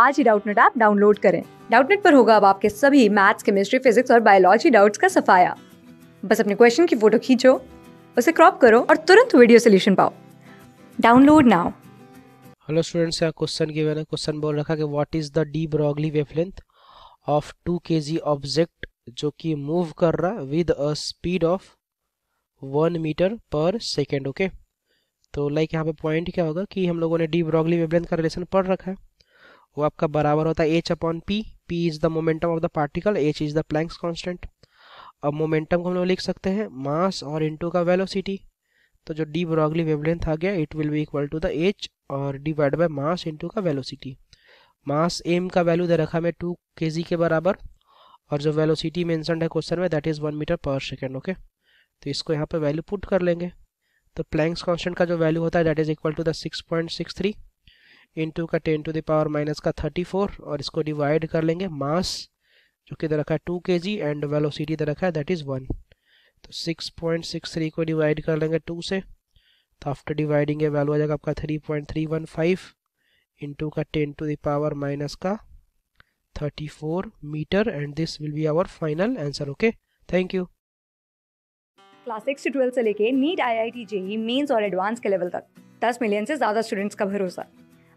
आज ही Doubtnut app download करें डाउटनेट पर होगा अब आपके सभी मैथ्स केमिस्ट्री फिजिक्स और बायोलॉजी डाउट्स का सफाया बस अपने क्वेश्चन की फोटो खींचो उसे क्रॉप करो और तुरंत वीडियो सोल्यूशन पाओ डाउनलोड नाउ हेलो स्टूडेंट्स यहाँ क्वेश्चन की मैंने क्वेश्चन बोल रखा कि what is the de Broglie wavelength of two K G object जो कि मूव कर रहा with a speed of one metre per second okay तो लाइक यहाँ पे पॉइंट क्या होगा कि हम लोगों ने डी ब्रॉगली वेवलेंथ का रिलेशन पढ़ रखा है वो आपका बराबर होता है H upon P P is the momentum of the particle H is the Planck's constant अब मोमेंटम को हम लोग लिख सकते हैं मास और इनटू का वेलोसिटी तो जो डी ब्रॉगली वेवलेंथ आ गया it will be equal to the H और डिवाइड बाय मास इनटू का वेलोसिटी मास एम का वैल्यू दे रखा है टू के के बराबर और जो वेलोसिटी मेंशनड है क्वेश्चन में that is one metre per second okay तो इसको यहाँ पे वैल्यू पुट कर लेंगे तो प्लैंक्स कांस्टेंट का जो वैल्यू होता है that is equal to the six point six three into का ten to the power minus का थर्टी फोर और इसको डिवाइड कर लेंगे मास जो कि रखा है two K ji and velocity रखा है दैट इज़ वन तो सिक्स पॉइंट सिक्स थ्री को डिवाइड कर लेंगे टू से तो आफ्टर डिवाइडिंग ये वैल्यू आ जाएगा आपका three point three one five into का ten to the power minus का thirty four metre and this will be our final answer okay thank you class six से ट्वेल्थ से लेके NEET IIT JEE Mains और advance के level तक दस million से ज़्यादा स्टूडेंट्स का भरोसा